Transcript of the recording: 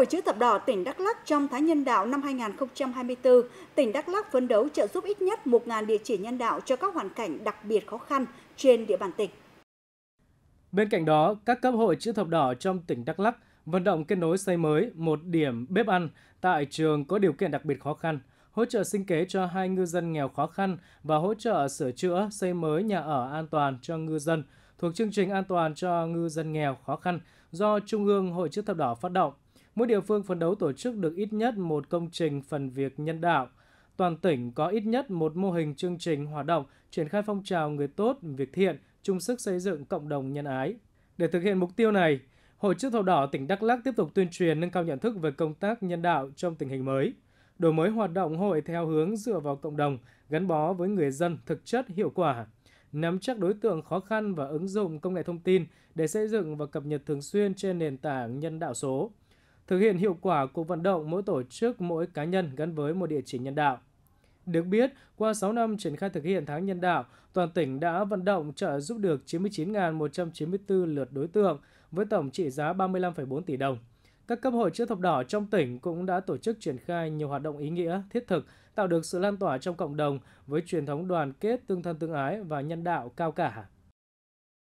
Hội chữ thập đỏ tỉnh Đắk Lắk trong tháng nhân đạo năm 2024, tỉnh Đắk Lắk phấn đấu trợ giúp ít nhất 1.000 địa chỉ nhân đạo cho các hoàn cảnh đặc biệt khó khăn trên địa bàn tỉnh. Bên cạnh đó, các cấp hội chữ thập đỏ trong tỉnh Đắk Lắk vận động kết nối xây mới một điểm bếp ăn tại trường có điều kiện đặc biệt khó khăn, hỗ trợ sinh kế cho hai ngư dân nghèo khó khăn và hỗ trợ sửa chữa xây mới nhà ở an toàn cho ngư dân thuộc chương trình an toàn cho ngư dân nghèo khó khăn do Trung ương Hội chữ thập đỏ phát động. Mỗi địa phương phấn đấu tổ chức được ít nhất một công trình phần việc nhân đạo. Toàn tỉnh có ít nhất một mô hình chương trình hoạt động triển khai phong trào người tốt, việc thiện, chung sức xây dựng cộng đồng nhân ái. Để thực hiện mục tiêu này, Hội chữ thập đỏ tỉnh Đắk Lắk tiếp tục tuyên truyền nâng cao nhận thức về công tác nhân đạo trong tình hình mới, đổi mới hoạt động hội theo hướng dựa vào cộng đồng, gắn bó với người dân thực chất hiệu quả, nắm chắc đối tượng khó khăn và ứng dụng công nghệ thông tin để xây dựng và cập nhật thường xuyên trên nền tảng nhân đạo số thực hiện hiệu quả cuộc vận động mỗi tổ chức, mỗi cá nhân gắn với một địa chỉ nhân đạo. Được biết, qua 6 năm triển khai thực hiện tháng nhân đạo, toàn tỉnh đã vận động trợ giúp được 99.194 lượt đối tượng với tổng trị giá 35,4 tỷ đồng. Các cấp hội chữ thập đỏ trong tỉnh cũng đã tổ chức triển khai nhiều hoạt động ý nghĩa, thiết thực, tạo được sự lan tỏa trong cộng đồng với truyền thống đoàn kết, tương thân tương ái và nhân đạo cao cả.